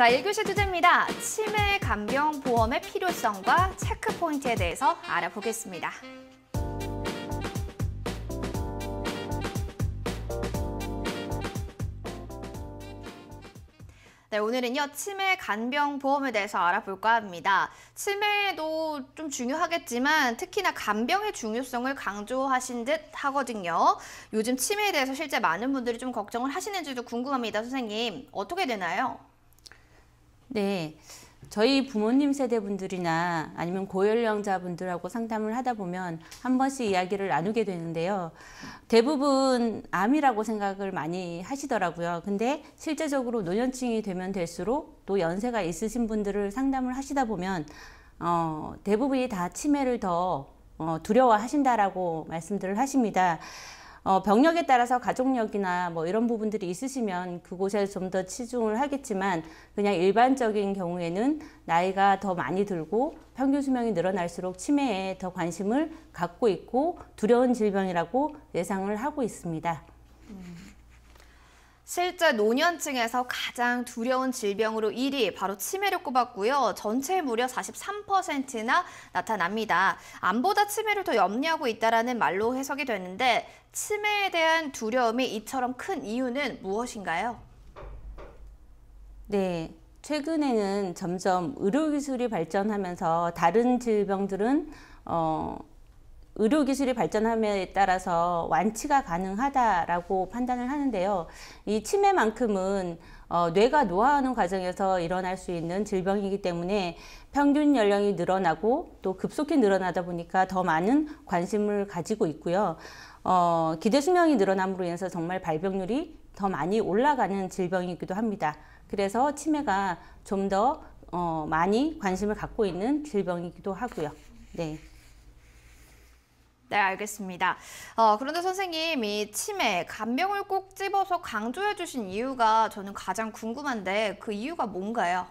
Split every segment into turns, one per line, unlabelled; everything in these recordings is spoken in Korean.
자, 1교시 주제입니다. 치매 간병 보험의 필요성과 체크 포인트에 대해서 알아보겠습니다. 네, 오늘은요, 치매 간병보험에 대해서 알아볼까 합니다. 치매도 좀 중요하겠지만 특히나 간병의 중요성을 강조하신 듯 하거든요. 요즘 치매에 대해서 실제 많은 분들이 좀 걱정을 하시는지도 궁금합니다, 선생님. 어떻게 되나요?
네. 저희 부모님 세대 분들이나 아니면 고연령자 분들하고 상담을 하다 보면 한 번씩 이야기를 나누게 되는데요. 대부분 암이라고 생각을 많이 하시더라고요. 근데 실제적으로 노년층이 되면 될수록 또 연세가 있으신 분들을 상담을 하시다 보면 어, 대부분이 다 치매를 더 어, 두려워하신다라고 말씀들을 하십니다. 어, 병력에 따라서 가족력이나 뭐 이런 부분들이 있으시면 그곳에 좀 더 치중을 하겠지만 그냥 일반적인 경우에는 나이가 더 많이 들고 평균 수명이 늘어날수록 치매에 더 관심을 갖고 있고 두려운 질병이라고 예상을 하고 있습니다. 음.
실제 노년층에서 가장 두려운 질병으로 1위 바로 치매를 꼽았고요. 전체 무려 43%나 나타납니다. 암보다 치매를 더 염려하고 있다는 말로 해석이 되는데 치매에 대한 두려움이 이처럼 큰 이유는 무엇인가요?
네. 최근에는 점점 의료기술이 발전하면서 다른 질병들은 어, 의료기술이 발전함에 따라서 완치가 가능하다라고 판단을 하는데요. 이 치매만큼은 어, 뇌가 노화하는 과정에서 일어날 수 있는 질병이기 때문에 평균 연령이 늘어나고 또 급속히 늘어나다 보니까 더 많은 관심을 가지고 있고요. 어, 기대 수명이 늘어남으로 인해서 정말 발병률이 더 많이 올라가는 질병이기도 합니다. 그래서 치매가 좀 더 어, 많이 관심을 갖고 있는 질병이기도 하고요. 네.
네, 알겠습니다. 어, 그런데 선생님, 이 치매, 간병을 꼭 집어서 강조해 주신 이유가 저는 가장 궁금한데 그 이유가 뭔가요?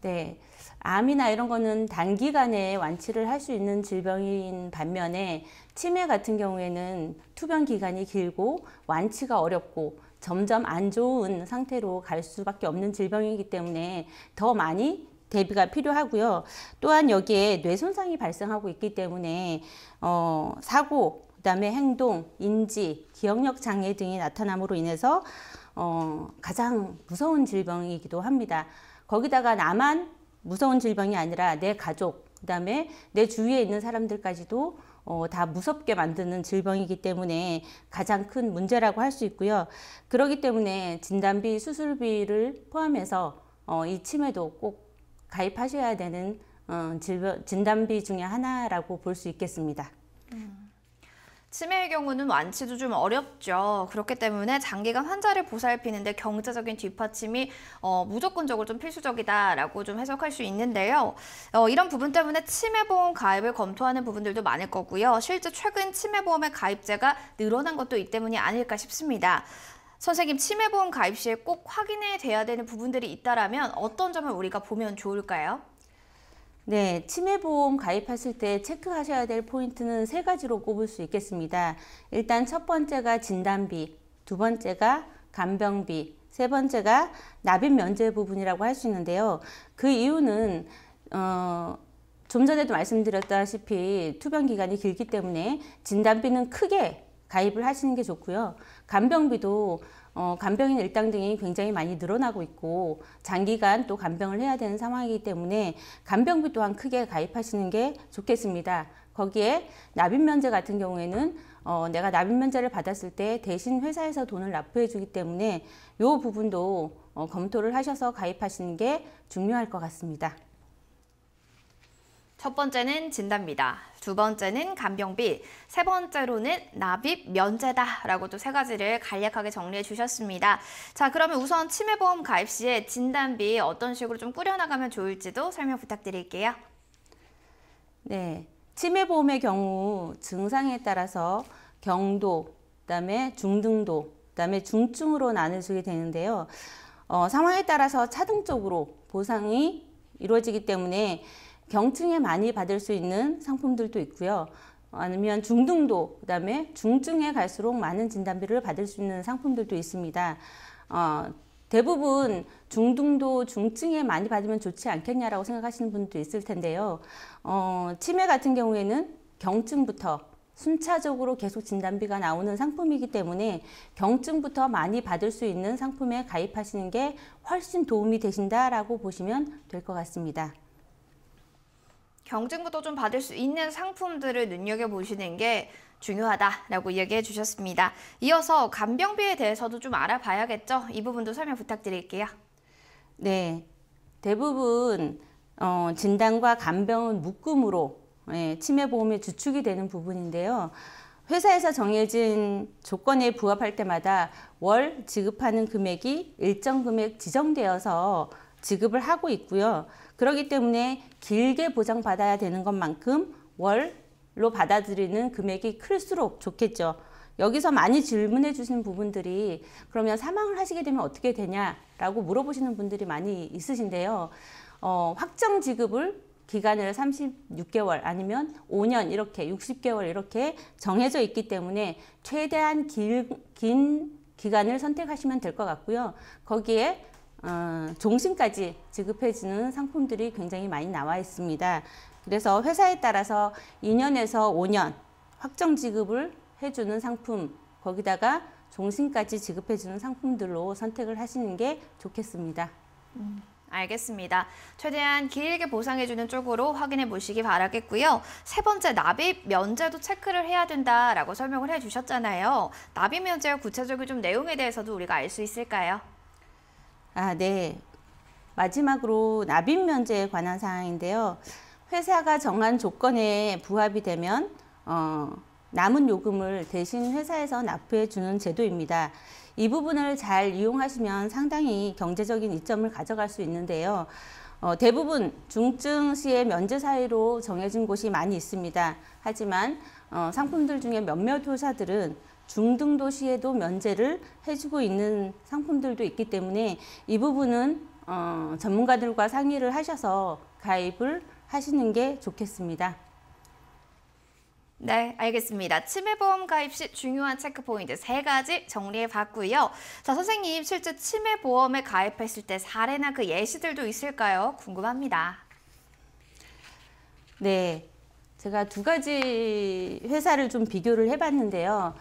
네. 암이나 이런 거는 단기간에 완치를 할 수 있는 질병인 반면에 치매 같은 경우에는 투병 기간이 길고 완치가 어렵고 점점 안 좋은 상태로 갈 수밖에 없는 질병이기 때문에 더 많이 대비가 필요하고요. 또한 여기에 뇌 손상이 발생하고 있기 때문에 어, 사고, 그다음에 행동, 인지, 기억력 장애 등이 나타남으로 인해서 어, 가장 무서운 질병이기도 합니다. 거기다가 나만 무서운 질병이 아니라 내 가족, 그다음에 내 주위에 있는 사람들까지도 어, 다 무섭게 만드는 질병이기 때문에 가장 큰 문제라고 할 수 있고요. 그러기 때문에 진단비, 수술비를 포함해서 어, 이 치매도 꼭 가입하셔야 되는 어, 질병, 진단비 중의 하나라고 볼 수 있겠습니다. 음.
치매의 경우는 완치도 좀 어렵죠. 그렇기 때문에 장기간 환자를 보살피는데 경제적인 뒷받침이 어, 무조건적으로 좀 필수적이다라고 좀 해석할 수 있는데요. 어, 이런 부분 때문에 치매보험 가입을 검토하는 부분들도 많을 거고요. 실제 최근 치매보험의 가입자가 늘어난 것도 이 때문이 아닐까 싶습니다. 선생님, 치매보험 가입 시에 꼭 확인해 돼야 되는 부분들이 있다면 어떤 점을 우리가 보면 좋을까요?
네, 치매보험 가입하실 때 체크하셔야 될 포인트는 세 가지로 꼽을 수 있겠습니다. 일단 첫 번째가 진단비, 두 번째가 간병비, 세 번째가 납입 면제 부분이라고 할 수 있는데요. 그 이유는 어, 좀 전에도 말씀드렸다시피 투병 기간이 길기 때문에 진단비는 크게 가입을 하시는 게 좋고요. 간병비도 어, 간병인 일당 등이 굉장히 많이 늘어나고 있고 장기간 또 간병을 해야 되는 상황이기 때문에 간병비 또한 크게 가입하시는 게 좋겠습니다. 거기에 납입 면제 같은 경우에는 어, 내가 납입 면제를 받았을 때 대신 회사에서 돈을 납부해 주기 때문에 이 부분도 어, 검토를 하셔서 가입하시는
게 중요할 것 같습니다. 첫 번째는 진단비다. 두 번째는 간병비, 세 번째로는 납입 면제다라고 또 세 가지를 간략하게 정리해 주셨습니다. 자, 그러면 우선 치매보험 가입 시에 진단비 어떤 식으로 좀 꾸려나가면 좋을지도 설명 부탁드릴게요.
네, 치매보험의 경우 증상에 따라서 경도, 그다음에 중등도, 그다음에 중증으로 나누게 눌 되는데요. 어, 상황에 따라서 차등적으로 보상이 이루어지기 때문에 경증에 많이 받을 수 있는 상품들도 있고요. 아니면 중등도, 그 다음에 중증에 갈수록 많은 진단비를 받을 수 있는 상품들도 있습니다. 어, 대부분 중등도, 중증에 많이 받으면 좋지 않겠냐라고 생각하시는 분도 있을 텐데요. 어, 치매 같은 경우에는 경증부터 순차적으로 계속 진단비가 나오는 상품이기 때문에 경증부터 많이 받을 수 있는 상품에 가입하시는 게 훨씬 도움이 되신다라고 보시면 될 것 같습니다.
경쟁부터 좀 받을 수 있는 상품들을 눈여겨보시는 게 중요하다라고 이야기해 주셨습니다. 이어서 간병비에 대해서도 좀 알아봐야겠죠? 이 부분도 설명 부탁드릴게요.
네, 대부분 어, 진단과 간병은 묶음으로 예, 치매보험의 주축이 되는 부분인데요. 회사에서 정해진 조건에 부합할 때마다 월 지급하는 금액이 일정 금액 지정되어서 지급을 하고 있고요. 그러기 때문에 길게 보장받아야 되는 것만큼 월로 받아들이는 금액이 클수록 좋겠죠. 여기서 많이 질문해 주신 부분들이 그러면 사망을 하시게 되면 어떻게 되냐라고 물어보시는 분들이 많이 있으신데요. 어, 확정 지급을 기간을 36개월 아니면 5년 이렇게 60개월 이렇게 정해져 있기 때문에 최대한 길, 긴 기간을 선택하시면 될 것 같고요. 거기에 어, 종신까지 지급해주는 상품들이 굉장히 많이 나와 있습니다. 그래서 회사에 따라서 2년에서 5년 확정 지급을 해주는 상품 거기다가 종신까지 지급해주는 상품들로 선택을 하시는 게 좋겠습니다.
음. 알겠습니다. 최대한 길게 보상해주는 쪽으로 확인해 보시기 바라겠고요. 세 번째, 납입 면제도 체크를 해야 된다라고 설명을 해주셨잖아요. 납입 면제와 구체적인 좀 내용에 대해서도 우리가 알 수 있을까요? 아, 네.
마지막으로 납입 면제에 관한 사항인데요. 회사가 정한 조건에 부합이 되면 어, 남은 요금을 대신 회사에서 납부해 주는 제도입니다. 이 부분을 잘 이용하시면 상당히 경제적인 이점을 가져갈 수 있는데요. 어, 대부분 중증 시의 면제 사이로 정해진 곳이 많이 있습니다. 하지만 어, 상품들 중에 몇몇 회사들은 중등 도시에도 면제를 해주고 있는 상품들도 있기 때문에 이 부분은 어, 전문가들과 상의를 하셔서 가입을 하시는 게 좋겠습니다.
네, 알겠습니다. 치매보험 가입 시 중요한 체크포인트 세 가지 정리해봤고요. 자, 선생님, 실제 치매보험에 가입했을 때 사례나 그 예시들도 있을까요? 궁금합니다.
네, 제가 두 가지 회사를 좀 비교를 해봤는데요.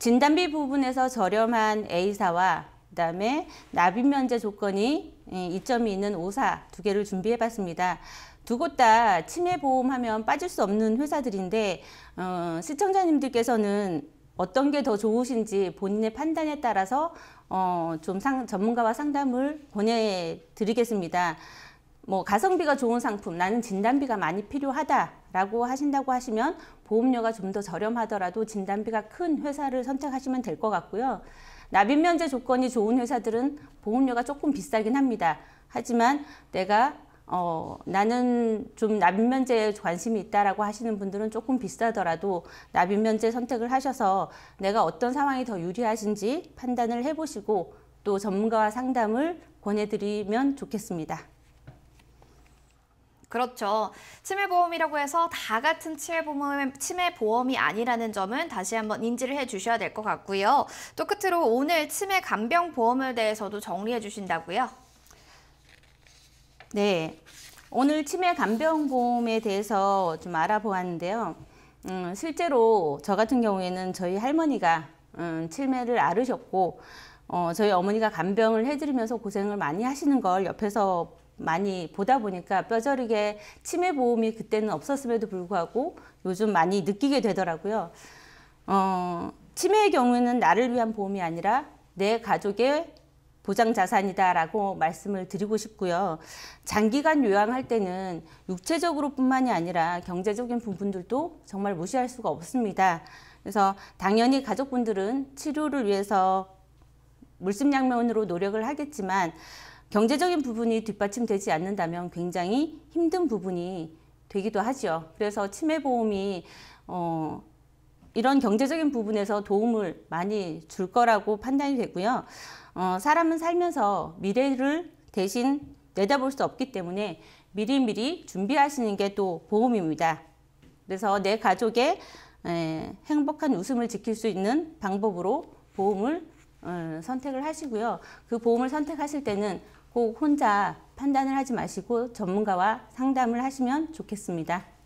진단비 부분에서 저렴한 A사와 그다음에 납입 면제 조건이 예, 이점이 있는 오사 두 개를 준비해 봤습니다. 두 곳 다 치매 보험하면 빠질 수 없는 회사들인데 어, 시청자님들께서는 어떤 게 더 좋으신지 본인의 판단에 따라서 어, 좀 상, 전문가와 상담을 보내드리겠습니다. 뭐 가성비가 좋은 상품, 나는 진단비가 많이 필요하다라고 하신다고 하시면 보험료가 좀 더 저렴하더라도 진단비가 큰 회사를 선택하시면 될 것 같고요. 납입 면제 조건이 좋은 회사들은 보험료가 조금 비싸긴 합니다. 하지만 내가 어, 나는 좀 납입 면제에 관심이 있다라고 하시는 분들은 조금 비싸더라도 납입 면제 선택을 하셔서 내가 어떤 상황이 더 유리하신지 판단을 해보시고 또 전문가와 상담을 권해드리면 좋겠습니다.
그렇죠. 치매보험이라고 해서 다 같은 치매보험, 치매보험이 아니라는 점은 다시 한번 인지를 해주셔야 될 것 같고요. 또 끝으로 오늘 치매 간병보험에 대해서도 정리해 주신다고요?
네. 오늘 치매 간병보험에 대해서 좀 알아보았는데요. 음, 실제로 저 같은 경우에는 저희 할머니가 음, 치매를 앓으셨고 어, 저희 어머니가 간병을 해드리면서 고생을 많이 하시는 걸 옆에서 많이 보다 보니까 뼈저리게 치매 보험이 그때는 없었음에도 불구하고 요즘 많이 느끼게 되더라고요. 어, 치매의 경우에는 나를 위한 보험이 아니라 내 가족의 보장 자산이다라고 말씀을 드리고 싶고요. 장기간 요양할 때는 육체적으로뿐만이 아니라 경제적인 부분들도 정말 무시할 수가 없습니다. 그래서 당연히 가족분들은 치료를 위해서 물심양면으로 노력을 하겠지만 경제적인 부분이 뒷받침되지 않는다면 굉장히 힘든 부분이 되기도 하죠. 그래서 치매보험이 어, 이런 경제적인 부분에서 도움을 많이 줄 거라고 판단이 되고요. 어, 사람은 살면서 미래를 대신 내다볼 수 없기 때문에 미리미리 준비하시는 게 또 보험입니다. 그래서 내 가족의 에, 행복한 웃음을 지킬 수 있는 방법으로 보험을 음, 선택을 하시고요. 그 보험을 선택하실 때는 꼭 혼자 판단을 하지 마시고 전문가와 상담을 하시면 좋겠습니다.